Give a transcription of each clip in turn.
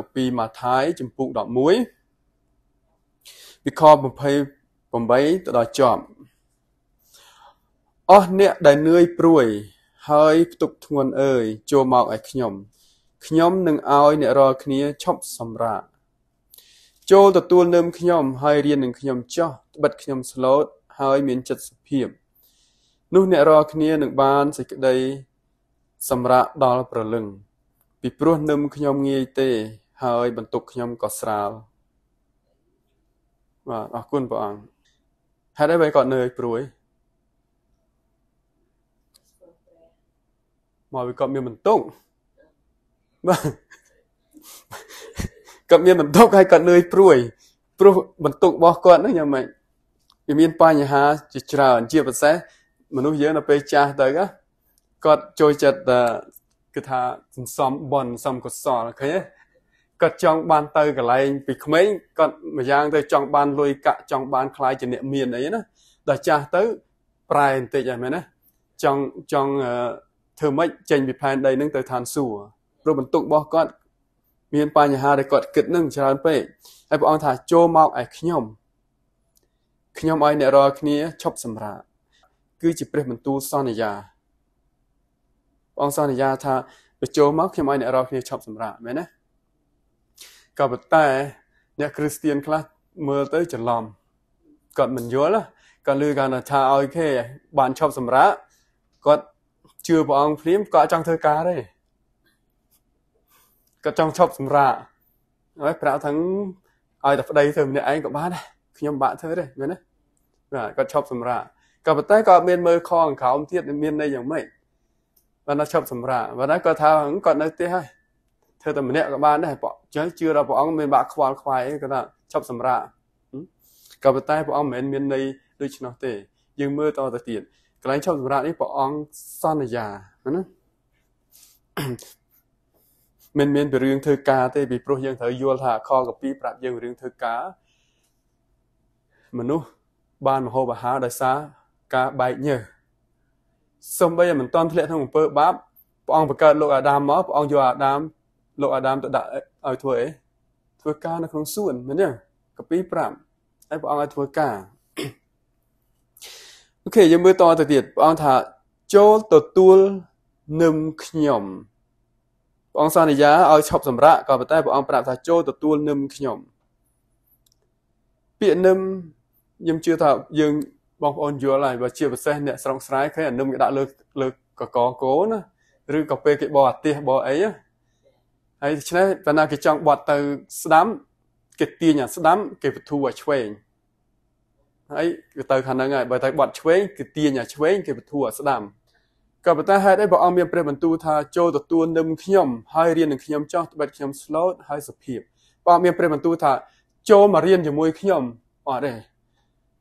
កាពីម៉ាថាយជំពូក11ពីខ28ទៅដល់ចប់អស់អ្នកដែលនឿយព្រួយ ហើយផ្ទុកធ្ងន់អើយ ចូលមកឲ្យខ្ញុំខ្ញុំនឹងឲ្យអ្នករាល់គ្នាឈប់សម្រាកចូលទទួលនឹមខ្ញុំហើយរៀននឹងខ្ញុំចោះត្បិតខ្ញុំស្លូតហើយមានចិត្តសុភាពនោះអ្នករាល់គ្នានឹងបាន សេចក្តី សម្រាប់ដល់ប្រលឹង។ពីព្រោះនឹមខ្ញុំងាយទេ ហើយ បន្ទុកខ្ញុំក៏ស្រាលបាទអរគុណព្រះអង្គហេតុអីបែរគាត់នៅព្រួយមកវាគាត់មានបន្ទុកបាទគាត់មានបន្ទុកហើយគាត់នឿយព្រួយព្រោះបន្ទុករបស់គាត់នោះយ៉ាងម៉េចវាមានបញ្ហាជាច្រើនជាពិសេស មនុស្សយើងនៅពេលចាស់ទៅគាត់ចូលចិត្តគឺថាសន្សំបុណ្យសន្សំកុសលឃើញទេគាត់ចង់បានទៅកន្លែងពីក្មេងគាត់ម្យ៉ាងទៅចង់បានលុយកាក់ចង់បានខ្លាយជាអ្នកមានអីណាដល់ចាស់ទៅប្រែបន្តិចហើយមែនណាចង់ចង់ធ្វើម៉េចចេញពីផែនដីនឹងទៅឋានសួគ៌ព្រោះបន្ទុករបស់គាត់មានបញ្ហាដែលគាត់គិតនឹងច្រើនពេកហើយព្រះអង្គថាចូលមកឲ្យខ្ញុំខ្ញុំឲ្យអ្នករាល់គ្នាឈប់សម្រាកគឺជាព្រះបន្ទូលសន្យាបងសន្យាថាទៅចូលមកខ្ញុំឲ្យអ្នករាល់គ្នាឈប់សម្រាកមែនណាក៏ប៉ុន្តែអ្នកគ្រីស្ទៀនខ្លះមើលទៅច្រឡំគាត់មិនយល់គាត់លឺគាត់ថាឲ្យគេបានឈប់សម្រាកគាត់ជឿព្រះអង្គភ្លាមគាត់ចង់ធ្វើការទេគាត់ចង់ឈប់សម្រាកហើយប្រាប់ថឹងឲ្យតែប្តីធ្វើម្នាក់ឯងក៏បានដែរខ្ញុំបាក់ធ្វើទេមែនទេបាទគាត់ឈប់សម្រាកក៏ប៉ុន្តែគាត់មានមើលខអង្ក្រោមទៀតមានន័យយ៉ាងម៉េចបើណាឈប់សម្រាកបើណាគាត់ថាគាត់នៅផ្ទះហើយធ្វើតែម្នាក់ក៏បានដែរបងចឹងជឿដល់ព្រះអង្គមានបាក់ខ្វល់ខ្វាយអីគាត់ថាឈប់សម្រាកក៏ប៉ុន្តែព្រះអង្គមិនមែនមានន័យដូច្នោះទេ យើងមើលតទៅទៀតកន្លែងឈប់សម្រាកនេះព្រះអង្គសន្យាណាមិនមានពីរឿងធ្វើការទេពីព្រោះយើងត្រូវយល់ថាខកពី ប្រាប់យើងរឿងធ្វើការមនុស្សបានមហោបអាហារដោយសារការបែកញើសសំបីមិនតន់ធ្លាក់ក្នុងអំពើបាបព្រះអង្គបង្កើតលោកអាដាមមកព្រះអង្គយកអាដាមលោកអាដាមទៅដាក់ឲ្យធ្វើអីធ្វើការ នៅក្នុងសួនមែនទេកាពី5ហើយព្រះអង្គឲ្យធ្វើការអូខេយើងមើលតទៅទៀតព្រះអង្គថាចូលទទួលនឹងខ្ញុំព្រះអង្គសន្យាឲ្យឈប់សម្រាកក៏ប៉ុន្តែព្រះអង្គប្រាប់ថាចូលទទួលនឹងខ្ញុំពាក្យនឹមខ្ញុំជឿថាយើងបងប្អូនយល់ហើយបើជាពិសេសអ្នកស្រុកស្រែឃើញអានឹមគេដាក់លើលើកកគោណាឬក៏ពេលគេបោអាទិះបោអីហើយដូច្នេះបើណាគេចង់បត់ទៅស្ដាំ គេទាញអាស្ដាំ គេពធូរអាឆ្វេងហើយគឺទៅខាងហ្នឹងហើយបើទៅបត់ឆ្វេងគឺទាញអាឆ្វេង គេពធូរអាស្ដាំក៏ប៉ុន្តែហេតុអីព្រះអង្គមានព្រះបន្ទូលថា ចូលទទួលនឹមខ្ញុំហើយរៀននឹងខ្ញុំចោះត្បិតខ្ញុំស្លូតហើយសុភាពព្រះអង្គមានព្រះបន្ទូលថាចូលមករៀនជាមួយខ្ញុំអត់ទេ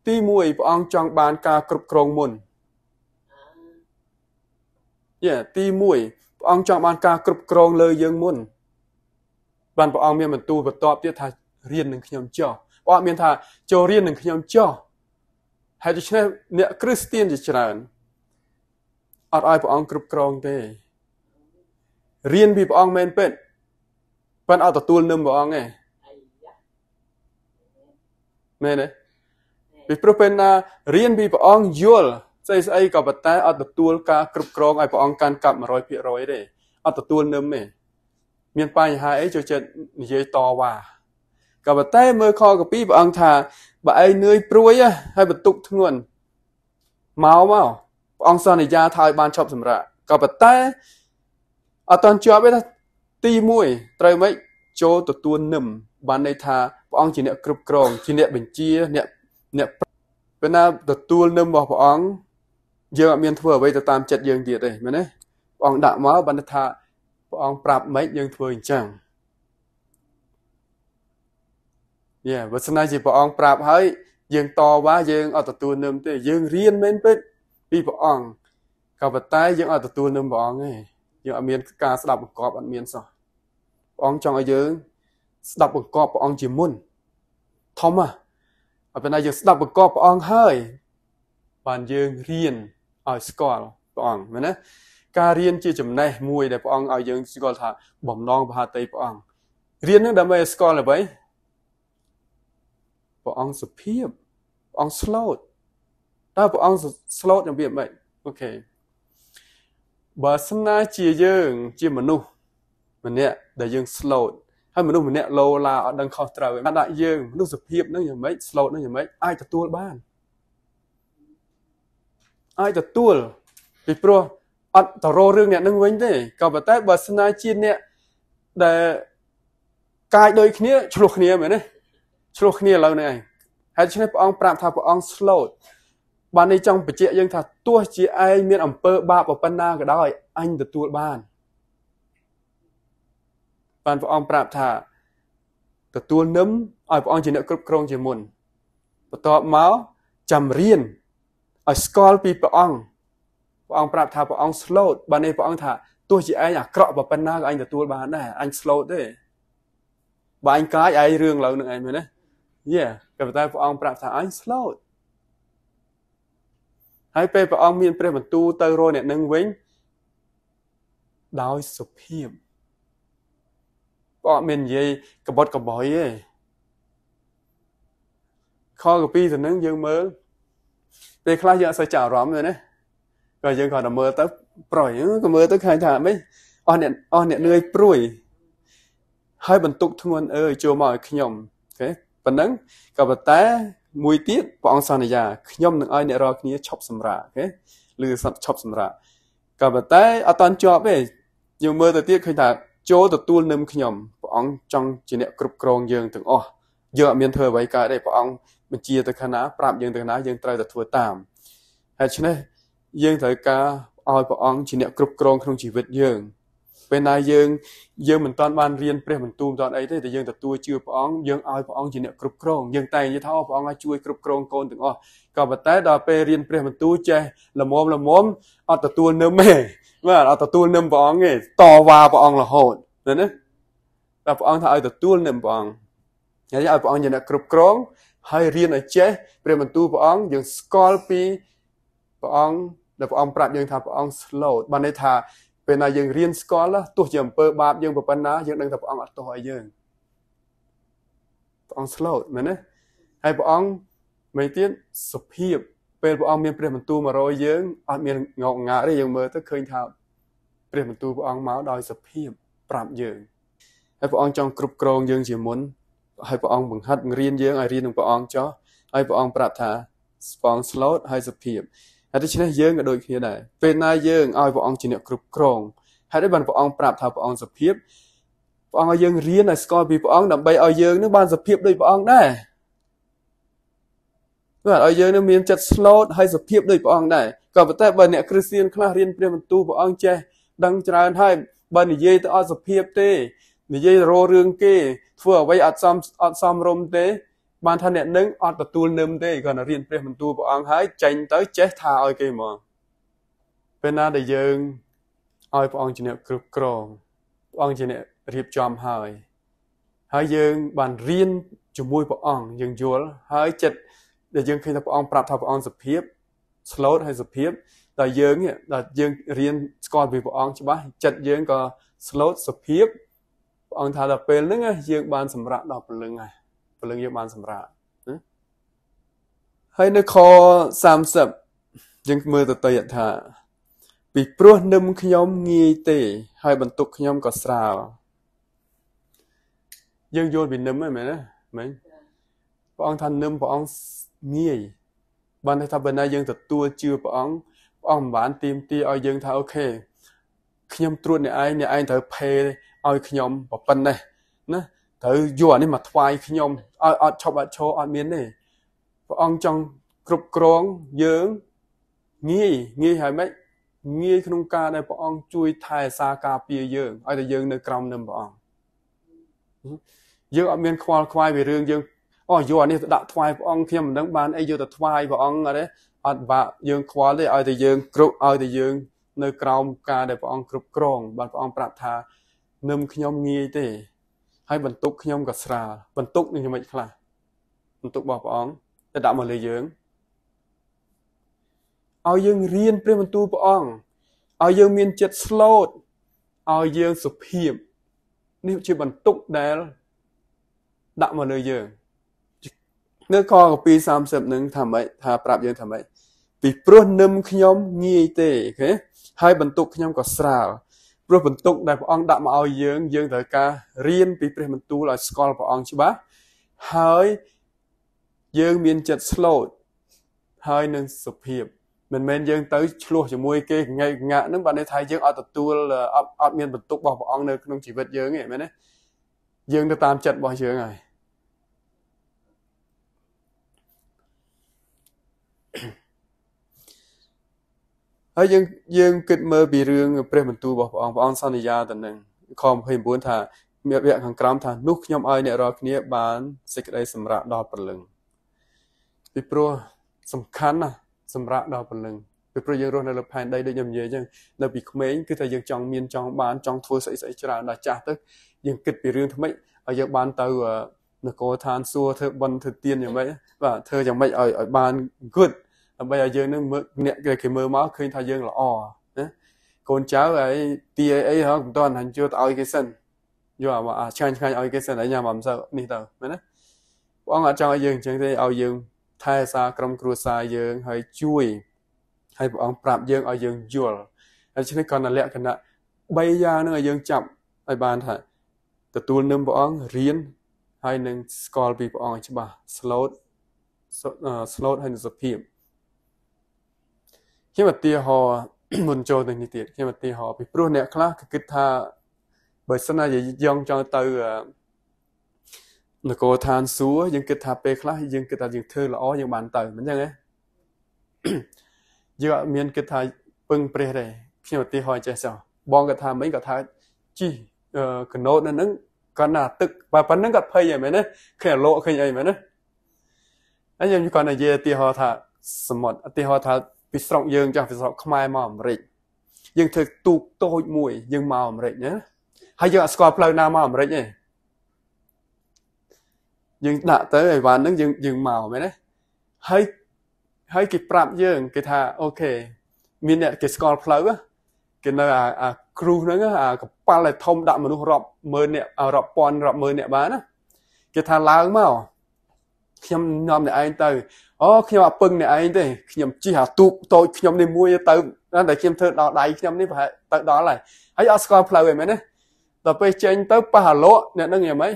ទី1ព្រះអង្គចង់បានការគ្រប់គ្រងមុនយ៉ាទី1ព្រះអង្គចង់បានការគ្រប់គ្រងលើយើងមុន បានព្រះអង្គមានបន្ទូលបន្ទាប់ទៀតថារៀននឹងខ្ញុំចោះព្រះអង្គមានថាចូលរៀននឹងខ្ញុំចោះហើយដូច្នេះអ្នកគ្រីស្ទានជាច្រើនអត់ឲ្យព្រះអង្គគ្រប់គ្រងទេរៀនពីព្រះអង្គមែនពេតប៉ុន្តែអត់ទទួលនឹមព្រះអង្គទេមែនទេពីព្រោះពេលណារៀនពីព្រះអង្គយល់ស្អីស្អីក៏ប៉ុន្តែអត់ទទួលការគ្រប់គ្រងឲ្យព្រះអង្គកាន់កាប់100%ទេអត់ទទួលនឹមទេមានបញ្ហាអីចូលចិត្តនិយាយតវ៉ាក៏ប៉ុន្តែមើលខកពីព្រះអង្គថាបើឯងនឿយព្រួយហើយបន្ទុកធ្ងន់មកមកព្រះអង្គសន្យាថាឲ្យបានឈប់សម្រាកក៏ប៉ុន្តែអត់តន់ជាប់ទេថាទី1ត្រូវមិនចូលទទួលនឹមបានន័យថាព្រះអង្គជាអ្នកគ្រប់គ្រងជាអ្នកបញ្ជាអ្នកអ្នកពេលណាទទួលនឹមរបស់ព្រះអង្គយើងអត់មាន ធ្វើអ្វីទៅតាមចិត្តយើងទៀតទេមែនទេព្រះអង្គដាក់មកបានថាព្រះអង្គប្រាប់ម៉េចយើងធ្វើអញ្ចឹងយ៉ាបើស្នៃជាព្រះអង្គប្រាប់ហើយយើងតវ៉ាយើងអត់ទទួលនឹមទេ យើងរៀនមែនពេកពីព្រះអង្គក៏ប៉ុន្តែយើងអត់ទទួលនឹមព្រះអង្គទេយើងអត់មានការស្ដាប់បង្គាប់អត់មានសោះព្រះអង្គចង់ឲ្យយើងស្ដាប់បង្គាប់ព្រះអង្គជាមុនធំហ៎ហើយប៉ុន្តែយើងស្ដាប់បង្គាប់ព្រះអង្គហើយបានយើងរៀនឲ្យស្គាល់ព្រះអង្គមែនទេការរៀនជាចំណេះមួយដែលព្រះអង្គឲ្យយើង ស្គាល់ថា បំណងប្រហាតីព្រះអង្គរៀននឹងដើម្បីស្គាល់អ្វីព្រះអង្គសុភាពព្រះអង្គស្លូតតើព្រះអង្គស្លូតរបៀបម៉េចអូខេបើសិនណាជាយើងជាមនុស្សម្នាក់ដែលយើងស្លូតហើយមនុស្សម្នាក់លោឡាអត់ដឹងខុសត្រូវឯងដាក់យើងមនុស្សភាពនឹងយ៉ាងម៉េចស្លូតនឹងយ៉ាងម៉េចអាចទទួលបានអាចទទួលពីព្រោះអត់តរោរឿងអ្នកនឹងវិញទេក៏ប៉ុន្តែបើស្នាជាអ្នកដែលកាយដូចគ្នាឆ្លោះគ្នាមែនទេឆ្លោះគ្នាឥឡូវនេះឯងហើយដូច្នេះព្រះអង្គប្រាប់ថាព្រះអង្គ slot បាននេះចង់បញ្ជាក់យើងថាទោះជាឯងមាន អំពើបាបប៉ុណ្ណាក៏ដោយអញទទួលបានបានព្រះអង្គប្រាប់ថាទទួលនឹមឲ្យព្រះអង្គជាអ្នកគ្រប់គ្រងជាមុនបន្ទាប់មកចម្រៀនឲ្យស្គាល់ពីព្រះអង្គព្រះអង្គប្រាប់ថាព្រះអង្គស្លូតបាននេះព្រះអង្គថាទោះជាឯងអាក្រក់ប៉ុណ្ណាក៏ឯងទទួលបានដែរអញស្លូតទេបើឯងកាយឯងរឿងឡើងនឹងឯងមែនទេយេក៏ប៉ុន្តែព្រះអង្គប្រាប់ថាអញស្លូតហើយពេលព្រះអង្គមាន ព្រះបន្ទូលទៅរកអ្នកនឹងវិញដោយសុភាពក៏អត់មាននិយាយកបុតកបុយទេខលកពីទៅនឹងយើងមើលពេលខ្លះយើងអត់សូវចាប់អារម្មណ៍ទេណាក៏យើងគ្រាន់តែមើលទៅប្រយក៏មើលទៅឃើញថាម៉េចអស់អ្នកអស់អ្នកនឿយព្រួយហើយបន្ទុកធ្ងន់អើយចូលមកឲ្យខ្ញុំអូខេប៉ុណ្ណឹងក៏ប៉ុន្តែមួយទៀតព្រះអង្គសន្យាខ្ញុំ នឹងឲ្យអ្នករាល់គ្នាឈប់សម្រាកអូខេឬឈប់សម្រាកក៏ប៉ុន្តែអត់តន់ជាប់ទេយើងមើលទៅទៀតឃើញថាចូលទទួលនឹមខ្ញុំព្រះអង្គចង់ជាអ្នកគ្រប់គ្រងយើងទាំងអស់យើងអត់មានធ្វើអ្វីកើតទេព្រះអង្គបញ្ជាទៅខាងណាប្រាប់យើងទៅខាងណាយើងត្រូវតែធ្វើតាមហើយឆ្នេះយើងត្រូវការឲ្យព្រះអង្គជាអ្នកគ្រប់គ្រងក្នុងជីវិតយើង ពេលណាយើងយើងមិនតាន់បានរៀនព្រះបន្ទូលមិនតាន់អីទេតែយើងទទួលជឿព្រះអង្គយើងឲ្យព្រះអង្គជាអ្នកគ្រប់គ្រងយើងតែនិយាយថាព្រះអង្គឲ្យជួយគ្រប់គ្រងកូនទាំងអស់ក៏ប៉ុន្តែដល់ពេលរៀនព្រះបន្ទូលចេះល្មមល្មមអត់ទទួលនឹមទេបាទអត់ទទួលនឹមព្រះអង្គទេតវ៉ាព្រះអង្គរហូតឃើញទេតែព្រះអង្គថាឲ្យទទួលនឹមព្រះអង្គហើយឲ្យព្រះអង្គជាអ្នកគ្រប់គ្រង ហើយរៀនឲ្យចេះ ព្រះបន្ទូលព្រះអង្គយើងស្គាល់ពីព្រះអង្គដែលព្រះអង្គប្រាប់យើងថាព្រះអង្គ slow បានន័យថាពេលណាយើងរៀនស្គាល់ទោះជាអំពើបាបយើងប៉ុណ្ណាយើងដឹងថាព្រះអង្គអត់ទោសឲ្យយើងព្រះអង្គ slow មែនទេហើយព្រះអង្គមួយទៀតសុភាពពេលព្រះអង្គមានព្រះបន្ទូល100យើងអត់មានងកងាកទេយើងមើលទៅឃើញថាព្រះបន្ទូលព្រះអង្គមកដោយសភាព ប្រាប់យើងហើយព្រះអង្គចង់គ្រប់គ្រងយើងជាមុនហើយព្រះអង្គបង្ហាត់បង្រៀនយើងឲ្យរៀននឹងព្រះអង្គចោះហើយព្រះអង្គប្រាប់ថាស្ពង slot ហើយសភាពហើយដូច្នេះយើងក៏ដូចគ្នាដែរពេលណាយើងឲ្យព្រះអង្គជាអ្នកគ្រប់គ្រងហេតុអីបានព្រះអង្គប្រាប់ថាព្រះអង្គសភាពព្រះអង្គឲ្យយើងរៀនឲ្យស្គាល់ពីព្រះអង្គដើម្បីឲ្យយើងនឹងបានសភាពដូចព្រះអង្គដែរគាត់ឲ្យយើងនឹងមានចិត្តស្លូតហើយសុភាពដោយព្រះអង្គដែរក៏ប៉ុន្តែបើអ្នកគ្រីស្ទានខ្លះរៀនព្រះបន្ទូលព្រះអង្គចេះដឹងច្រើនហើយបើនិយាយទៅអត់សុភាពទេនិយាយរោរឿងគេធ្វើអ្វីអត់សមអត់សមរម្យទេ បានថាអ្នកនឹងអត់ទទួលនឹមទេគាត់រៀនព្រះបន្ទូលព្រះអង្គហើយចេញទៅចេះថាឲ្យគេមកពេលណាដែលយើងឲ្យព្រះអង្គជាអ្នកគ្រប់គ្រងព្រះអង្គជាអ្នករៀបចំហើយ ហើយយើងបានរៀនជាមួយព្រះអង្គយើងយល់ហើយចិត្តដែលយើងឃើញថាព្រះអង្គប្រាប់ថាព្រះអង្គសុភាពស្លូតហើយសុភាពតែយើងដែលយើងរៀនស្គាល់ពីព្រះអង្គច្បាស់ចិត្តយើងក៏ស្លូតសុភាពព្រះអង្គថាដល់ពេលហ្នឹងយើងបានសម្រាប់ដល់ព្រលឹងហើយព្រលឹងយើងបានសម្រាប់ហើយនៅខ30យើងមើលទៅទៀតថា ពីព្រោះនឹមខ្ញុំងាយទេ ហើយបន្ទុកខ្ញុំក៏ស្រាលយើងយល់ពីនឹមហ្នឹងមែនទេមែនព្រះអង្គថានឹមព្រះអង្គងាយបានថាបើណាយើងទទួលជឿព្រះអង្គព្រះអង្គមិនបានទាមទារឲ្យយើង ថាអូខេខ្ញុំត្រួតអ្នកឯងអ្នកឯងត្រូវផេឲ្យខ្ញុំប៉ុណ្ណេះណាត្រូវយកអានេះមកថ្វាយខ្ញុំឲ្យអត់ឈប់អត់ឈរអត់មានទេព្រះអង្គចង់គ្រប់គ្រងយើងងាយងាយហើយម៉េចងាយក្នុងការដែលព្រះអង្គជួយថែរក្សាការពារយើងឲ្យតែយើង នៅក្រោមនឹមព្រះអង្គយើងអត់មានខ្វល់ខ្វាយពីរឿងយើងអូយកអានេះទៅដាក់ថ្វាយព្រះអង្គខ្ញុំមិនដឹងបានអីយកទៅថ្វាយព្រះអង្គអត់ទេអត់បាក់យើងខ្វល់ទេឲ្យតែយើងគ្រប់ឲ្យតែយើង នៅក្រោមការដែលព្រះអង្គគ្រប់គ្រងបានព្រះអង្គប្រាប់ថានឹមខ្ញុំ ងាយទេហើយបន្ទុកខ្ញុំក៏ស្រាលបន្ទុកនឹងយ៉ាងម៉េចខ្លះបន្ទុករបស់ព្រះអង្គទៅដាក់មកលើយើងឲ្យយើងរៀនព្រះបន្ទូលព្រះអង្គឲ្យយើងមានចិត្ត slow ឲ្យយើងសុភាពនេះជាបន្ទុកដែលដាក់មកលើយើងនៅកង230នឹងថាម៉េចថាប្រាប់យើងថាម៉េចពីព្រោះនឹមខ្ញុំងាយទេឃើញហើយបន្ទុកខ្ញុំក៏ស្រាលព្រោះបន្ទុកដែលព្រះអង្គដាក់មកឲ្យយើងយើងត្រូវការរៀនពីព្រះបន្ទូលឲ្យស្គាល់ព្រះអង្គច្បាស់ហើយយើងមានចិត្តស្លូតហើយនឹងសុភាពមិនមែនយើងទៅឆ្លោះជាមួយគេងែកងាក់ហ្នឹងបាទនេះថាយើងអត់ទទួលអត់អត់មានបន្ទុករបស់ព្រះអង្គនៅក្នុងជីវិតយើងទេមែនទេយើងទៅតាមចិត្តរបស់យើងហើយហើយយើងយើងគិតមើលពីរឿងព្រះបន្ទូលរបស់ព្រះអង្គព្រះអង្គសន្យាទៅនឹងខ29ថាមានវគ្គខាងក្រោមថានោះខ្ញុំឲ្យអ្នករាល់គ្នាបានសេចក្តី សម្រាប់ដល់ព្រលឹងពីព្រោះសំខាន់ណាស់សម្រាប់ដល់ព្រលឹងពីព្រោះយើងរស់នៅលើផែនដីដូចខ្ញុំនិយាយអញ្ចឹងនៅពីក្មេងគឺថាយើងចង់មានចង់បានចង់ធ្វើស្អីស្អីច្រើនដល់ចាស់ទៅយើងគិតពីរឿងថ្មីឲ្យយើងបានទៅនគរឋានសួគ៌ធ្វើបន់ធ្វើទានយ៉ាងម៉េចបាទធ្វើយ៉ាងម៉េចឲ្យឲ្យបាន good ដើម្បីឲ្យយើងនឹងមើលអ្នកគេមើលមកឃើញថាយើងល្អណាកូនចៅអីទីអីអីហ៎មិនតាន់ហាញជួទៅឲ្យគេសិនយកអាឆ្ងាញ់ឆ្ងាញ់ឲ្យគេសិនអីញ៉ាំមិនសូវនេះទៅមែនណាព្រះអង្គអត់ចង់ឲ្យយើងអញ្ចឹងទេឲ្យយើង ថែសារក្រុមគ្រួសារយើង ហើយជួយហើយព្រះអង្គប្រាប់យើងឲ្យយើងយល់ដូច្នេះគាត់នៅលក្ខណៈ3យ៉ាងនឹងឲ្យយើងចាប់ឲ្យបានថាទទួលនឹមព្រះអង្គរៀនហើយនឹងស្គាល់ពីព្រះអង្គច្បាស់ slot slot ហើយនឹងសភាពខ្ញុំឧទាហរណ៍មុនចូលទៅនេះទៀតខ្ញុំឧទាហរណ៍ពីព្រោះអ្នកខ្លះគេគិតថាបើសិនណាយើងចង់ទៅនគរឋានសួគ៌យើងគិតថាពេលខ្លះយើងគិតថាយើងធ្វើល្អយើងបានទៅមិនអញ្ចឹងទេយើងអត់មានគិតថាពឹងព្រះទេខ្ញុំឧទាហរណ៍ចេះចោះបងគាត់ថាមិញគាត់ថាជីកណូតនៅនឹងគាត់ណាទឹកបើប៉ុណ្្នឹងគាត់ភ័យអីមែនទេឃើញលោកឃើញអីមែនទេហើយខ្ញុំគាត់និយាយឧទាហរណ៍ថាសមុទ្រឧទាហរណ៍ថាពីស្រុកយើងចាស់ពីស្រុកខ្មែរមកអាមេរិកយើងធ្វើទូកតូចមួយយើងមកអាមេរិកណាហើយយើងអត់ស្គាល់ផ្លូវណាមកអាមេរិកទេយើងដាក់ទៅអីវ៉ាន់ហ្នឹងយើងយើងមកមែនទេហើយហើយគេប្រាប់យើងគេថាអូខេមានអ្នកគេស្គាល់ផ្លូវគេនៅអាអាគ្រូហ្នឹងអាកប៉ាល់ដែលធំដាក់មនុស្សរាប់ម៉ឺនអ្នករាប់ពាន់រាប់ម៉ឺនអ្នកបានណាគេថាឡើងមកខ្ញុំនាំតែឯងទៅអូខ្ញុំអពឹងអ្នកឯងទេខ្ញុំជិះអាទូកតូចខ្ញុំនេះមួយទៅតែខ្ញុំធ្វើដល់ដៃខ្ញុំនេះប្រហែលទៅដល់ហើយហើយអត់ស្គាល់ផ្លូវឯមែនណាដល់ពេលចេញ ទៅប៉ះអាលក់អ្នកនឹងយ៉ាងម៉េច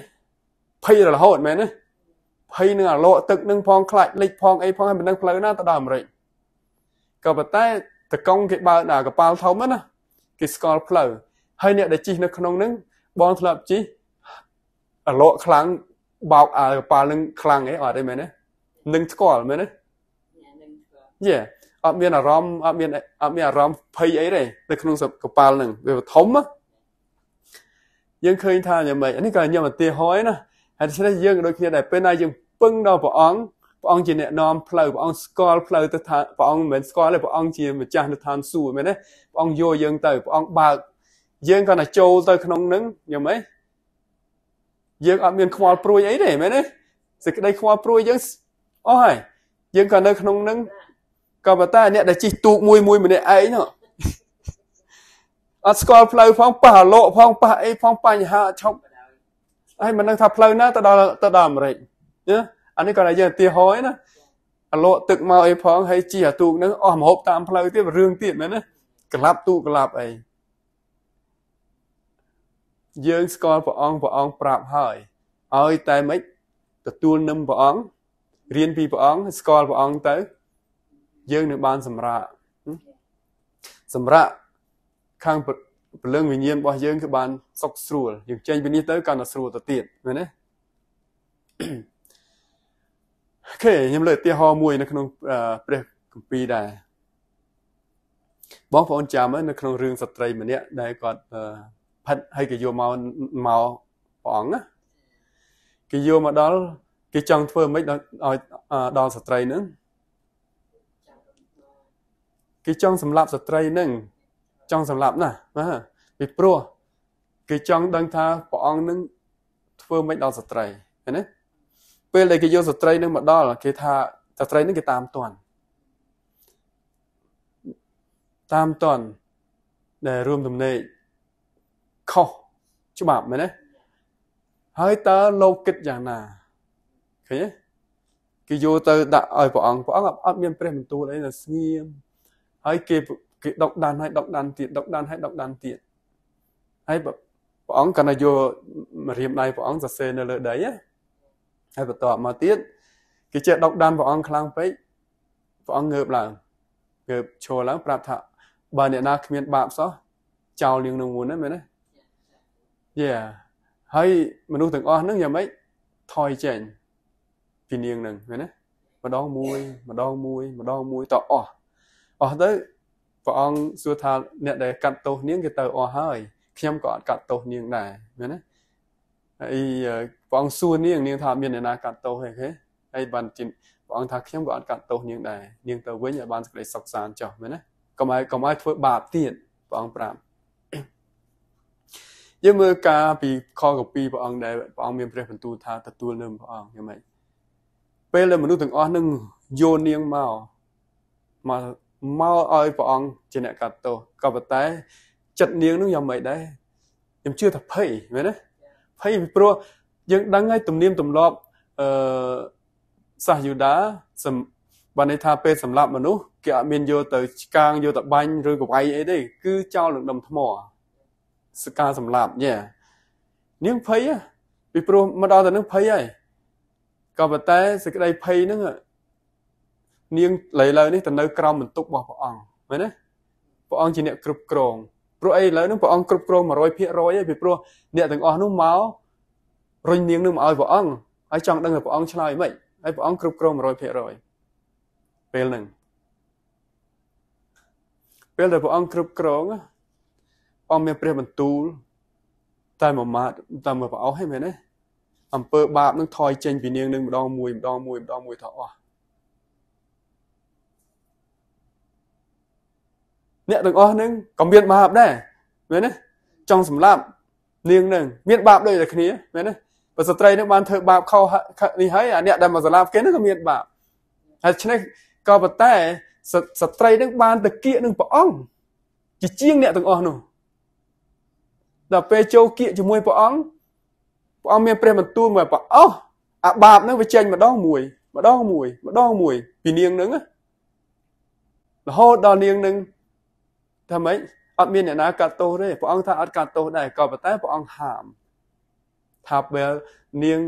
ភ័យរហូតមែនណាភ័យនឹងអាលក់ទឹកនឹងផងខ្លាច់លិចផងអីផងហើយមិនដឹងផ្លូវណាទៅដល់អាមេរិកក៏ប៉ុន្តែតកង់គេបើកដល់កប៉ាល់ធំណាគេស្គាល់ផ្លូវហើយអ្នកដែលជិះនៅក្នុងនឹងបងធ្លាប់ជិះអាលក់ខ្លាំងបោកអាកប៉ាល់នឹងខ្លាំងអីអត់ទេមែនណានឹងស្គាល់មែនទេយេអត់មានអារម្មណ៍អត់មានអត់មានអារម្មណ៍ភ័យអីទេនៅក្នុងកប៉ាល់ហ្នឹងវាធំណាយើងឃើញថាយ៉ាងម៉េចនេះក៏ខ្ញុំឧទាហរណ៍ណាហើយដូច្នេះយើងដូចគ្នាដែរពេលណាយើងពឹងដល់ព្រះអង្គព្រះអង្គជាអ្នកនាំផ្លូវព្រះអង្គស្គាល់ផ្លូវទៅថាព្រះអង្គមិនមែនស្គាល់ទេព្រះអង្គជាម្ចាស់នៅឋានសួគ៌មែនទេព្រះអង្គយកយើងទៅព្រះអង្គបើក យើងគាត់តែចូលទៅក្នុងនឹងយ៉ាងម៉េចយើងអត់មានខ្វល់ព្រួយអីទេមែនទេសេចក្តីខ្វល់ព្រួយយើងអស់ហើយយើងក៏នៅក្នុងនឹងក៏ប៉ុន្តែអ្នកដែលជិះទូកមួយមួយម្នាក់ឯងអត់ស្គាល់ផ្លូវផងប៉ះអាលោកផងប៉ះអីផងបញ្ហាឆប់ហើយមិនដឹងថាផ្លូវណាទៅដល់ទៅដល់អាមេរិកណាអានេះក៏តែយើងឧទាហរណ៍ណាអាលោកទឹកមកអីផង ហើយជិះអាទូកហ្នឹងអស់មហូបតាមផ្លូវទៀតរឿងទៀតមែនណាក្លាប់ទូកក្លាប់អីយើងស្គាល់ព្រះអង្គព្រះអង្គប្រាប់ហើយឲ្យតែមិនទទួលនឹមព្រះអង្គរៀនពីព្រះអង្គស្គាល់ព្រះអង្គទៅយើងនឹងបាន សម្រាកសម្រាកខាងព្រលឹងវិញ្ញាណរបស់យើងគឺបាន សុខស្រួល យើងចេញពីនេះទៅកាន់តែស្រួលទៅទៀតមែនទេអូខេខ្ញុំលើឧទាហរណ៍មួយ នៅក្នុង ព្រះគម្ពីរដែរបងប្អូនចាំនៅក្នុងរឿងស្ត្រីម្នាក់ដែលគាត់ផិតហើយគេយកមកមកព្រះអង្គណាគេយកមកដល់គេចង់ធ្វើមិនឲ្យដល់ស្ត្រីនឹងគេចង់សម្លាប់ស្ត្រីនឹងចង់សម្លាប់ណាស់ណាពីព្រោះគេចង់ដឹងថាព្រះអង្គនឹងធ្វើមិនដល់ស្ត្រីឃើញទេពេលដែលគេយកស្ត្រីនឹងមកដល់គេថាស្ត្រីនឹងគេតាមតន់តាមតន់ដែលរួមទំនេកខុសច្បាប់មែនទេហើយតើលោកគិតយ៉ាងណាឃើញទេគេយកទៅដាក់ឲ្យព្រះអង្គព្រះអង្គអត់មានព្រះបន្ទូលអីនៅស្ងៀមហើយគេគេដកដានឲ្យដកដានទៀតដកដានឲ្យដកដានទៀតហើយព្រះអង្គកាន់តែយករៀមដៃព្រះអង្គសរសេរនៅលើដីហើយបន្តមកទៀតគេចេះដកដានព្រះអង្គខ្លាំងពេកព្រះអង្គងើបឡើងងើបឈរឡើងប្រាប់ថាបើអ្នកណាគ្មានបាបសោះចោលនាងនឹងមុនណាមែនទេយេហើយមនុស្សទាំងអស់ហ្នឹងយ៉ាងម៉េចថយចេញពីនាងហ្នឹងមែនទេម្ដងមួយ ម្ដងមួយ ម្ដងមួយតអស់អស់ទៅព្រះអង្គសួរថាអ្នកដែលកាត់ទោសនាងគេទៅអស់ហើយខ្ញុំក៏អត់កាត់ទោសនាងដែរមែនទេអីព្រះអង្គសួរនាង នាងថាមានអ្នកណាកាត់ទោសទេគេហើយបានទីព្រះអង្គថាខ្ញុំក៏អត់កាត់ទោសនាងដែរនាងទៅវិញឲ្យបានសេចក្តីសុខសាន្តចុះមែនទេកុំឲ្យកុំឲ្យធ្វើបាបទៀតព្រះអង្គប្រាប់យើងមើលការពីខកពីព្រះអង្គដែលព្រះអង្គមានព្រះបន្ទូលថាទទួលនឹមព្រះអង្គយ៉ាងម៉េចពេលដែលមនុស្សទាំងអស់នឹងយោនាងមកមកមកឲ្យព្រះអង្គជាអ្នកកាត់ទោសក៏ប៉ុន្តែ ចិត្តនាងនឹងយ៉ាងម៉េចដែរខ្ញុំជឿថាភ័យមែនទេភ័យពីព្រោះយើងដឹងហើយទំនៀមទម្លាប់អឺសាសយូដាបានន័យថាពេលសម្លាប់មនុស្សគេអត់មានយកទៅឆ្កាងយកទៅបាញ់ឬកវាយអីទេគឺចោលនឹងដុំថ្មសការសម្លាប់យេនាងភ័យពីព្រោះមកដល់ទៅនឹងភ័យហើយក៏ប៉ុន្តែសេចក្តីភ័យហ្នឹងនាងឥឡូវនេះទៅនៅ ក្រោមបន្ទុករបស់ព្រះអង្គមែនទេព្រះអង្គជាអ្នកគ្រប់គ្រងព្រោះអីឥឡូវហ្នឹងព្រះអង្គគ្រប់គ្រង100%ហើយពីព្រោះអ្នកទាំងអស់នោះមករញនាងនឹងមកឲ្យព្រះអង្គហើយចង់ដឹងថាព្រះអង្គឆ្លើយមិនហើយព្រះអង្គគ្រប់គ្រង100%ពេលហ្នឹងពេលដែលព្រះអង្គគ្រប់គ្រងព្រះអង្គមានព្រះបន្ទូលតែមួយម៉ាត់តែមួយប្រអស់ហ្នឹងមែនទេអំពើបាបនឹងថយចេញពីនាងនឹងម្ដងមួយម្ដងមួយម្ដងមួយថាអស់អ្នកទាំងអស់នឹងក៏មានបាបដែរមែនទេចង់សម្លាប់នាងនឹងមានបាបដូចតែគ្នាមែនទេបើស្ត្រីនឹងបានធ្វើបាបខុសនេះហើយអាអ្នកដែលមកសម្លាប់គេនឹងក៏មានបាបហើយឆ្នេះក៏ប៉ុន្តែស្ត្រីនឹងបានតគៀកនឹងព្រះអង្គជាជាងអ្នកទាំងអស់នោះដល់ពេលចូលគៀកជាមួយព្រះអង្គព្រះអង្គមានព្រះបន្ទូលមកប្រអោសអាបាបហ្នឹងវាចេញម្ដងមួយ ម្ដងមួយ ម្ដងមួយពីនាងហ្នឹងរហូតដល់នាងហ្នឹងថាម៉េចអត់មានអ្នកណាកាត់ទោសទេព្រះអង្គថាអត់កាត់ទោសដែរក៏ប៉ុន្តែព្រះអង្គហាមថាបែលនាង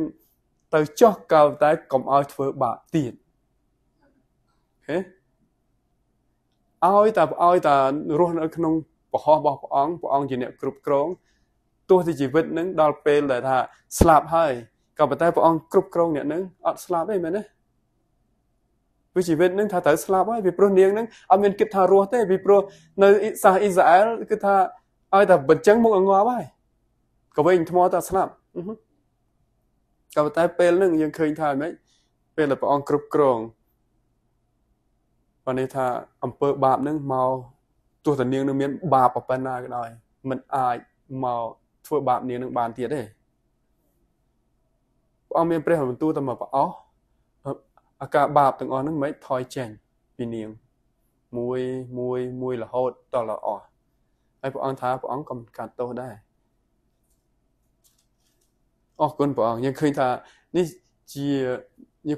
ទៅចោះកោតែកុំឲ្យធ្វើបាបទៀតហេឲ្យតែឲ្យតែរស់នៅ ក្នុងប្រហោះរបស់ព្រះអង្គព្រះអង្គជាអ្នកគ្រប់គ្រងទោះទីជីវិតនឹងដល់ពេលដែលថាស្លាប់ហើយក៏ប៉ុន្តែព្រះអង្គគ្រប់គ្រងអ្នកនឹងអត់ស្លាប់ទេមែនទេពីជីវិតនឹងថាត្រូវស្លាប់ហើយពីព្រោះនាងនឹងអត់មានគិតថារស់ទេពីព្រោះនៅសាសអ៊ីស្រាអែលគឺថាឲ្យតែបញ្ចឹងមុខឲ្យងាប់ហើយក៏វិញថ្មតែស្លាប់ក៏ប៉ុន្តែពេលនឹងយើងឃើញថាម៉េចពេលដែលព្រះអង្គគ្រប់គ្រងបើនេះថាអំពើបាបនឹងមកទោះតានាង នឹងមានបាបប៉ុណ្ណាក៏ដោយមិនអាចមកធ្វើបាបនាងនឹងបានទៀតទេព្រះអង្គមានព្រះបន្ទូលតែមកប្រអស់អាការបាបទាំងអស់ហ្នឹងមិនថយចេញពីនាងមួយមួយមួយរហូតដល់អស់ហើយព្រះអង្គថាព្រះអង្គកំកាត់ទោសដែរអរគុណព្រះអង្គយើងឃើញថានេះជា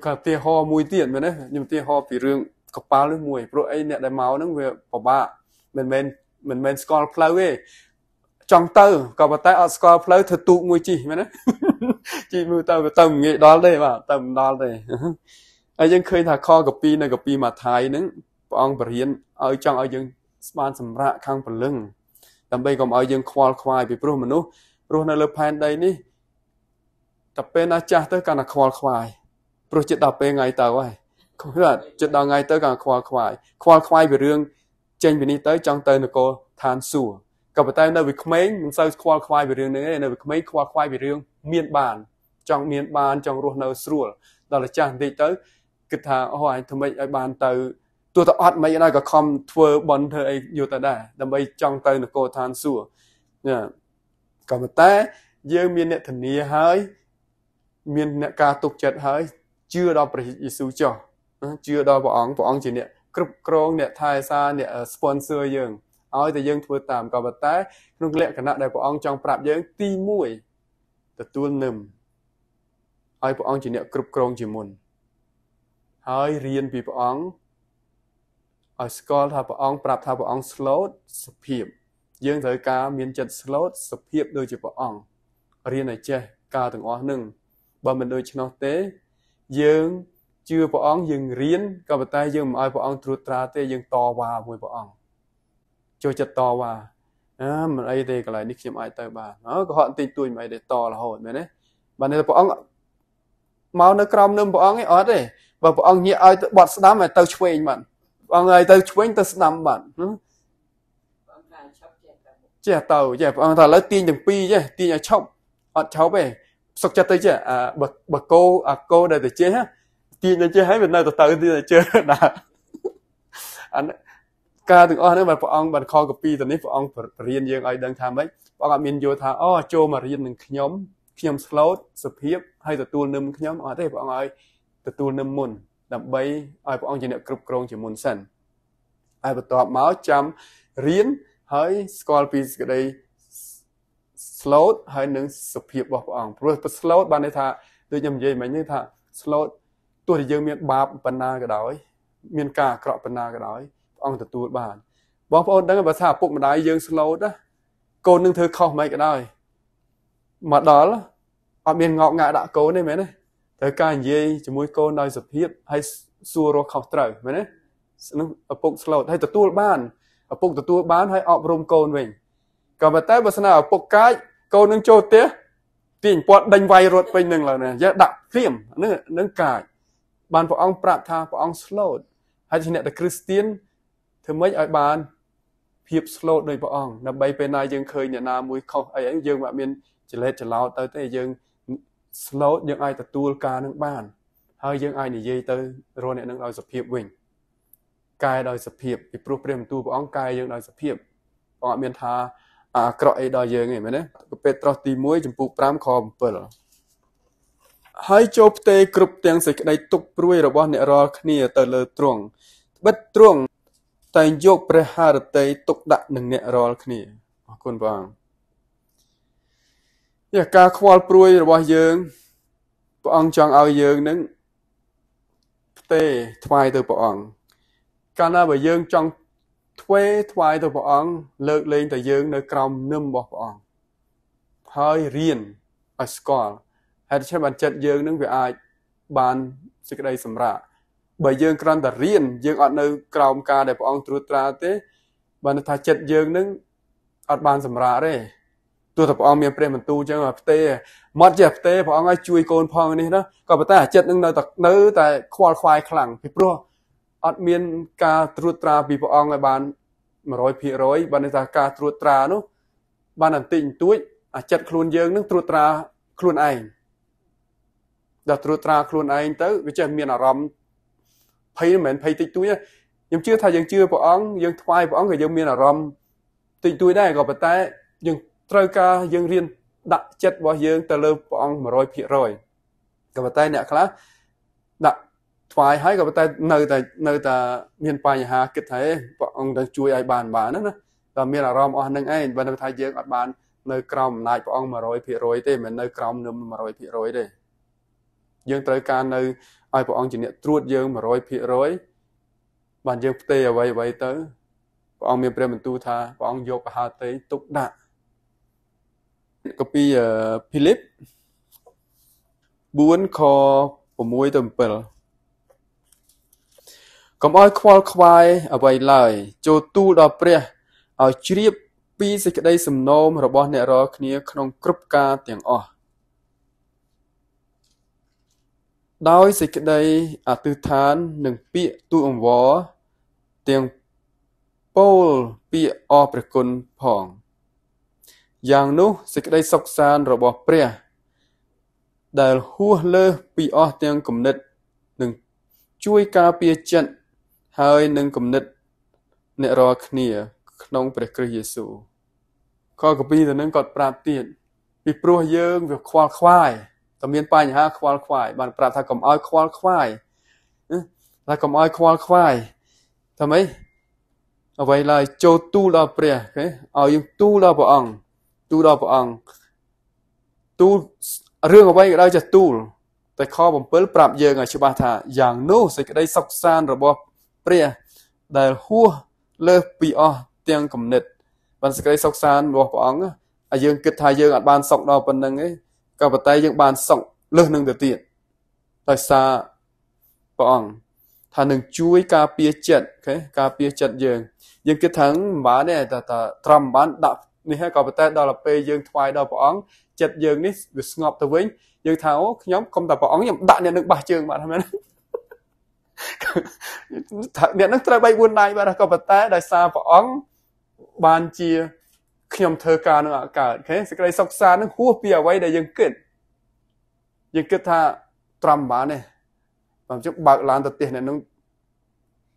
ខ្ញុំកាទាហោមួយទៀតមែនទេខ្ញុំទាហោពីរឿងកប៉ាល់នេះមួយព្រោះអីអ្នកដែលមកហ្នឹងវាពិបាកមិនមែនមិនមែនស្គាល់ផ្លូវទេចង់ទៅក៏ប៉ុន្តែអត់ស្គាល់ផ្លូវធ្វើទូកមួយជីមែនទេជីមើលទៅទៅងាយដល់ទេបាទទៅមិនដល់ទេហើយយើងឃើញថាខកពីនៅកពីម៉ាថាយហ្នឹងព្រះអង្គបរៀនឲ្យចង់ឲ្យយើងស្បានសម្រាកខាងពលឹងដើម្បីកុំឲ្យយើង ខ្វល់ខ្វាយពីព្រោះមនុស្សរស់នៅលើផែនដីនេះតែពេលណាចាស់ទៅកាន់តែខ្វល់ខ្វាយព្រោះចិត្តដល់ពេលថ្ងៃទៅហើយគាត់ចិត្តដល់ថ្ងៃទៅកាន់តែខ្វល់ខ្វាយខ្វល់ខ្វាយពីរឿងចេញពីនេះទៅចង់ទៅនគរឋានសួគ៌ក៏ប៉ុន្តែនៅវាក្មេងមិនសូវខ្វល់ខ្វាយពីរឿងហ្នឹងទេនៅវាក្មេងខ្វល់ខ្វាយពីរឿងមានបានចង់មានបានចង់រស់នៅស្រួល ដល់តែចាស់បន្តិចទៅគិតថាអូអញធ្វើម៉េចឲ្យបានទៅទោះតែអត់មិនអីក៏ខំធ្វើបន់ធ្វើអីយូរទៅដែរដើម្បីចង់ទៅនគរឋានសួគ៌ណាក៏ប៉ុន្តែយើងមានអ្នកធានាហើយមានអ្នកការទុកចិត្តហើយជឿដល់ព្រះយេស៊ូវចុះជឿដល់ព្រះអង្គព្រះអង្គជាអ្នកគ្រប់គ្រងអ្នកថែសារអ្នក sponsor យើងឲ្យតែយើងធ្វើតាមក៏ប៉ុន្តែក្នុងលក្ខណៈដែលព្រះអង្គចង់ប្រាប់យើងទី1ទទួលនឹមឲ្យព្រះអង្គជាអ្នកគ្រប់គ្រងជាមុនហើយរៀនពីព្រះអង្គឲ្យស្គាល់ថាព្រះអង្គប្រាប់ថាព្រះអង្គ slot សភាពយើងត្រូវការមានចិត្ត slot សភាពដូចជាព្រះអង្គរៀនឲ្យចេះការទាំងអស់នឹងបើមិនដូច្នោះទេ យើងជឿព្រះអង្គយើងរៀនក៏ប៉ុន្តែយើងមិនឲ្យព្រះអង្គត្រួតត្រាទេយើងតវ៉ាជាមួយព្រះអង្គចូលចិត្តតវ៉ាអឺមិនអីទេកន្លែងនេះខ្ញុំអាចទៅបានអើកុហកបន្តិចតួចមិនអីទេតរហូតមែនទេបាទនេះព្រះអង្គមកនៅក្រោមនឹមព្រះអង្គឯងអត់ទេបើព្រះអង្គញាកឲ្យបត់ស្ដាំឲ្យទៅឆ្វេងបាទព្រះអង្គឲ្យទៅឆ្វេងទៅស្ដាំបាទចេះទៅចេះព្រះអង្គថាឥឡូវទាញទាំងពីរចេះទាញឲ្យឈប់អត់ឈប់ទេសុកចិត្តទៅចេះបើបើគោអាគោដែលទៅចេះទាញទៅចេះហើយវានៅទៅទៅទៀតចេះណាអានេះការទាំងអស់ហ្នឹងបាទព្រះអង្គបានខលកពីទៅនេះព្រះអង្គបរៀនយើងឲ្យដឹងថាម៉េចព្រះអង្គអត់មានយល់ថាអូចូលមករៀននឹងខ្ញុំខ្ញុំស្លូតសុភាពហើយទទួលនឹមខ្ញុំអត់ទេព្រះអង្គឲ្យទទួលនឹមមុនដើម្បីឲ្យព្រះអង្គជាអ្នកគ្រប់គ្រងជាមុនសិនហើយបន្ទាប់មកចាំរៀនហើយស្គាល់ពីសេចក្តី slot ហើយនឹងសុភាពរបស់ព្រះអង្គព្រោះ slot បានន័យថាដូចខ្ញុំនិយាយមិញនេះថា slot ទោះជាយើងមាន បាប បណ្ណាក៏ដោយ មានការអាក្រក់បណ្ណាក៏ដោយអង្គទទួលបានបងប្អូនដឹងបើថាឪពុកម្ដាយយើងស្លូតណាកូននឹងធ្វើខុសមិនក៏ដោយមកដល់អត់មានងប់ងាក់ដាក់កូនទេមែនទេត្រូវការនិយាយជាមួយកូនដោយសុភាពហើយសួររកខុសត្រូវមែនទេនោះឪពុកស្លូតហើយទទួលបានឪពុកទទួល បាន ហើយអប់រំកូនវិញក៏ប៉ុន្តែបើស្នាឪពុកកាចកូននឹងចូលផ្ទះទាញពាត់ដេញវាយរត់ពេញនឹងឡើយណាយ៉ាដាក់ព្រាមនឹងនឹងកាចបានព្រះអង្គប្រាប់ថាព្រះអង្គស្លូតហើយជាអ្នកតែគ្រីស្ទៀនធ្វើម៉េចឲ្យបានភាពស្លូតដោយព្រះអង្គដើម្បីពេលណាយើងឃើញអ្នកណាមួយខុសអីអីយើងមិនមានចលេតចឡោតទៅទេយើងស្លូតយើងអាចទទួលការនឹងបាន ហើយយើងអាចនិយាយទៅរកអ្នកនឹងដោយសុភាពវិញកែដោយសុភាពពីព្រោះព្រះបន្ទូលព្រះអង្គកែយើងដោយសុភាពព្រះអង្គអត់មានថា អាក្រក់អីដល់យើងទេមែនទេពេត្រុសទី1ចំពុក5ខ7ហើយចូលផ្ទេគ្រប់ទាំងសេចក្តីទុកព្រួយ របស់ អ្នករាល់គ្នាទៅលើទ្រង់ត្បិតទ្រង់តែងយកព្រះハរតីទុកដាក់នឹងអ្នករាល់គ្នាអរគុណបងយ៉ាការខ្វល់ព្រួយរបស់យើងព្រះអង្គចង់ឲ្យយើងនឹងផ្ទេថ្វាយទៅព្រះអង្គកាលណាបើយើងចង់ធ្វេថ្វាយទៅព្រះអង្គលើកលែងតែយើងនៅក្រោមនឹមរបស់ព្រះអង្គហើយរៀនឲ្យស្គាល់ហើយដូច្នេះបានចិត្តយើងនឹងវាអាចបានសេចក្តីសម្រាប់បើយើងគ្រាន់តែរៀនយើងអត់នៅក្រោមការដែលព្រះអង្គត្រួតត្រាទេបើនៅថាចិត្តយើងនឹងអត់បាន សម្រាកទេទោះតែព្រះអង្គមានព្រះបន្ទូលចឹងផ្ទេមកជាផ្ទេព្រះអង្គឲ្យជួយកូនផង នេះណាក៏ប៉ុន្តែអាចិត្តនឹងនៅតែនៅតែខ្វល់ខ្វាយខ្លាំងពីព្រោះអត់មានការត្រួតត្រាពីព្រះអង្គឲ្យបាន100%បើនេះថាការត្រួតត្រានោះ បានបន្តិចបន្តួចអាចិត្តខ្លួនយើងនឹងត្រួតត្រាខ្លួនឯងដល់ត្រួតត្រាខ្លួនឯងទៅវាចេះមានអារម្មណ៍ភ័យមិនមែនភ័យតិចតួចទេខ្ញុំជឿថាយើងជឿព្រះអង្គយើងថ្វាយព្រះអង្គក៏យើងមានអារម្មណ៍តិចតួចដែរក៏ប៉ុន្តែ យើងត្រូវការយើងរៀនដាក់ចិត្តរបស់យើង ទៅលើព្រះអង្គ100%ក៏ប៉ុន្តែអ្នកខ្លះដាក់ថ្វាយហើយក៏ប៉ុន្តែនៅតែនៅតែមានបញ្ហា គិតថាព្រះអង្គទៅជួយឲ្យបានបានណាតែមានអារម្មណ៍អស់នឹងឯងបើនៅថាយើងអត់បាននៅក្រោមអំណាចព្រះអង្គ100%ទេមិននៅក្រោមនឹម100%ទេយើងត្រូវការនៅឲ្យព្រះអង្គជាអ្នកត្រួតយើង100%បានយើងផ្ទេរអ្វីអ្វីទៅព្រះអង្គមានព្រះបន្ទូលថាព្រះអង្គយកបហាតេទុកដាក់កពីភីលីប4ខ6ទៅ7កុំឲ្យខ្វល់ខ្វាយអ្វីឡើយ ចូលទូលដល់ព្រះឲ្យជ្រាបពីសេចក្តីសំណូមរបស់អ្នករាល់គ្នាក្នុងគ្រប់ការទាំងអស់ដោយសេចក្តីអធិដ្ឋាននិងពាក្យទូអង្វរទាំងពោលពាក្យអរព្រះគុណផងយ៉ាងនោះសេចក្តីសុខសាន្តរបស់ព្រះ ដែលហួសលើសពីអស់ទាំងគំនិតនឹងជួយការពារចិត្តហើយនឹងគំនិតអ្នករាល់គ្នា ក្នុង ព្រះគ្រីស្ទយេស៊ូវក៏កពីទៅនឹងគាត់ប្រាប់ទៀតពីព្រោះយើងវាខ្វល់ខ្វាយតែមានបញ្ហាខ្វល់ខ្វាយបានប្រាប់ថាកុំឲ្យខ្វល់ខ្វាយថាកុំឲ្យខ្វល់ខ្វាយថាម៉េចអ្វីឡើយចូលទូលដល់ព្រះគេឲ្យយើងទូលដល់ព្រះអង្គទូលដល់ព្រះអង្គទូលរឿងអ្វីក៏ដោយចាទូលតែខ7ប្រាប់យើងឲ្យច្បាស់ថាយ៉ាងនោះសេចក្តីសុខសាន្តរបស់ព្រះដែលហួសលើសពីអស់ទាំងគំនិតបានសេចក្តីសុខសាន្តរបស់ព្រះអង្គឲ្យយើងគិតថាយើងអាចបានសុខដល់ប៉ុណ្្នឹងឯងក៏ប៉ុន្តែយើងបានសុខលើសនឹងទៅទៀតដោយសារព្រះអង្គថានឹងជួយការពារចិត្តអូខេការពារចិត្តយើង យើងគិតថាមិនបានទេតែតែត្រឹមបាន ដាក់នេះហើយក៏ប៉ុន្តែដល់ពេលយើងថ្វាយដល់ព្រះអង្គចិត្តយើង នេះវាស្ងប់ទៅវិញ យើងថាអូខ្ញុំគុំតែព្រះអង្គខ្ញុំដាក់អ្នកនឹងបះជើងបាទមែនអ្នកនឹងត្រូវ3 4ដៃបាទក៏ប៉ុន្តែដោយសារព្រះអង្គបានជាខ្ញុំធ្វើការនឹងអកើតឃើញសេចក្តីសុខសាន្តនឹងហួសពីអ្វីដែលយើងគិតយើងគិតថាត្រាំបានទេបើជិះបើកឡានទៅផ្ទះអ្នកនឹង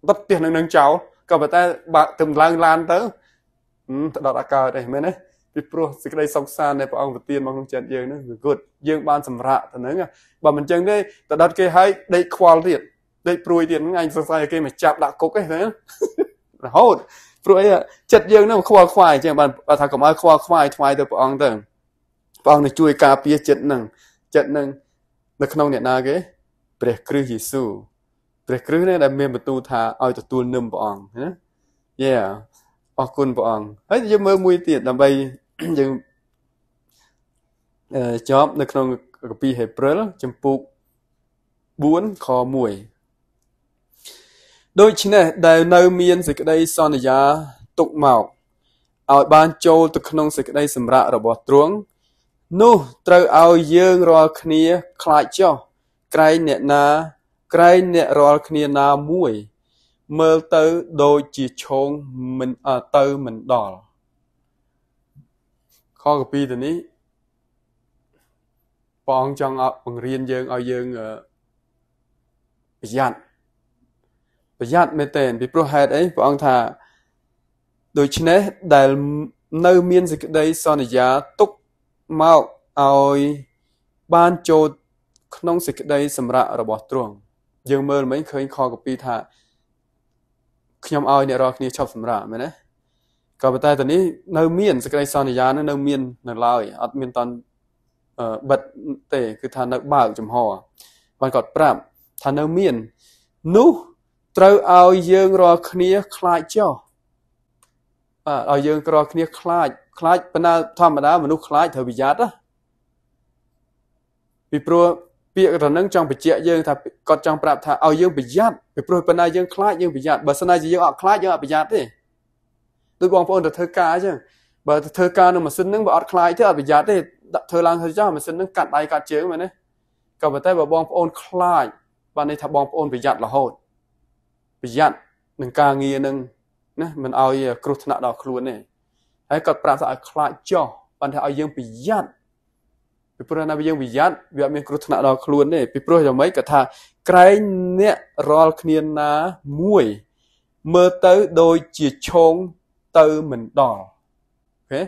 ដុតផ្ទះនឹងនឹងចោលក៏ប៉ុន្តែបើកទៅឡើងឡានទៅទៅដុតអកើតទេមែនទេពីព្រោះសេចក្តីសុខសាន្តដែលព្រះអង្គប្រទានមកក្នុងចិត្តយើងនឹងគឺគុតយើងបានសម្រាកទៅនឹងបើមិនចឹងទេទៅដុតគេឲ្យដេកខ្វល់ទៀតដេកព្រួយទៀតហ្នឹងឯងសង្ស័យគេមកចាប់ដាក់គុកទេណារហូតព្រោះអីចិត្តយើងនឹងខ្វល់ខ្វាយអញ្ចឹងបានថាកុំឲ្យខ្វល់ខ្វាយថ្វាយទៅព្រះអង្គទៅព្រះអង្គនឹងជួយការពារចិត្តនឹងចិត្តនឹងនៅក្នុងអ្នកណាគេព្រះ គ្រិស្តយេស៊ូវព្រះគ្រិស្តនេះដែលមានបន្ទូលថាឲ្យទទួលនឹមព្រះអង្គណាយេអរគុណព្រះអង្គហើយយើងមើលមួយទៀតដើម្បីយើងចប់នៅក្នុងកាពីហេព្រិលចំពុក4ខ1ដូច្នេះដែលនៅ មានសេចក្តី សន្យាទុកមកឲ្យបានចូលទៅក្នុងសេចក្តីសម្រាប់របស់ទ្រង់នោះត្រូវឲ្យយើងរាល់គ្នា ខ្លាចចោះ ក្រែងអ្នកណា ក្រែងអ្នករាល់គ្នាណាមួយ មើលទៅដូចជាឆោងមិនទៅមិនដល់ខកពីទៅនេះព្រះអង្គចង់បង្រៀនយើងឲ្យយើងប្រយ័ត្នប្រយ័ត្នមែនទែនពីព្រោះហេតុអីព្រះអង្គថាដូច្នេះដែលនៅមានសេចក្តីសន្យាទុកមកឲ្យបានចូលក្នុងសេចក្តីសម្រាប់របស់ទ្រង់យើងមើលមិញឃើញខកពីថាខ្ញុំឲ្យអ្នករាល់គ្នាឈប់សម្រាកមែនទេក៏ប៉ុន្តែតនេះនៅមានសេចក្តីសន្យានៅមាននៅឡើយអត់មានតន់បិទទេ គឺថានៅបើកចំហបានគាត់ប្រាប់ថានៅមាននោះត្រូវឲ្យយើងរាល់គ្នាខ្លាចចុះបាទឲ្យយើងរាល់គ្នាខ្លាចខ្លាចបណ្ដាធម្មតាមនុស្សខ្លាចត្រូវប្រយ័ត្នណាពីព្រោះពាក្យរនឹងចង់បញ្ជាក់យើងថាគាត់ចង់ប្រាប់ថាឲ្យយើងប្រយ័ត្នពីព្រោះបណ្ដាយើងខ្លាចយើងប្រយ័ត្នបើស្នើជាយើងអត់ខ្លាចយើងអត់ប្រយ័ត្នទេដូចបងប្អូនទៅធ្វើការអញ្ចឹងបើទៅធ្វើការនៅម៉ាស៊ីនហ្នឹងបើអត់ខ្លាចទេអត់ប្រយ័ត្នទេដាក់ធ្វើឡើងទៅចោះម៉ាស៊ីនហ្នឹងកាត់ដៃកាត់ជើងមែនទេក៏ប៉ុន្តែបើបងប្អូនខ្លាចបានន័យថាបងប្អូនប្រយ័ត្នរហូតប្រយ័ត្ននឹងការងារនឹងណាមិនឲ្យគ្រោះថ្នាក់ដល់ខ្លួនទេហើយគាត់ប្រាប់ថាឲ្យខ្លាចចោះបានថាឲ្យយើងប្រយ័ត្នពីព្រោះណាយើងប្រយ័ត្នវាអត់មានគ្រោះថ្នាក់ដល់ខ្លួនទេពីព្រោះយ៉ាងម៉េចគាត់ថា ក្រែងអ្នករាល់គ្នាណាមួយ មើលទៅដូចជាឆោងទៅមិនដល់អូខេ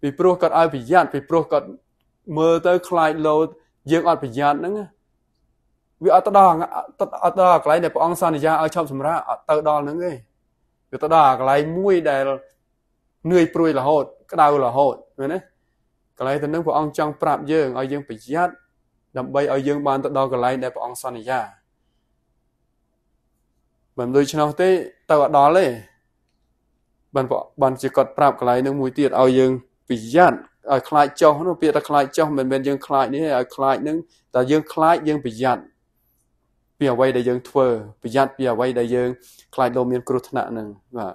ពីព្រោះគាត់ឲ្យប្រយ័ត្នពីព្រោះគាត់មើលទៅខ្លាចលោតយើងអត់ប្រយ័ត្នហ្នឹងណាវាអត់ទៅដល់អត់ដល់កន្លែងដែលព្រះអង្គសន្យាឲ្យឈប់សម្រាកអត់ទៅដល់ហ្នឹងទេវាទៅដល់កន្លែងមួយដែលនឿយព្រួយរហូតក្តៅរហូតមែនទេកន្លែងទៅនឹងព្រះអង្គចង់ប្រាប់យើងឲ្យយើងប្រយ័ត្នដើម្បីឲ្យយើងបានទៅដល់កន្លែងដែលព្រះអង្គសន្យាមិនដូចឆ្នោះទេទៅអត់ដល់ទេបានបានជាគាត់ប្រាប់កន្លែងនឹងមួយទៀតឲ្យយើងប្រយ័ត្នឲ្យខ្លាចចោះនោះពាក្យថាខ្លាចចោះមិនមែនយើងខ្លាចនេះឲ្យខ្លាចនឹងតែយើងខ្លាចយើងប្រយ័ត្នពីអ្វីដែលយើងធ្វើប្រយ័ត្នពីអ្វីដែលយើងខ្លាចលោមានគ្រោះថ្នាក់នឹងបាទ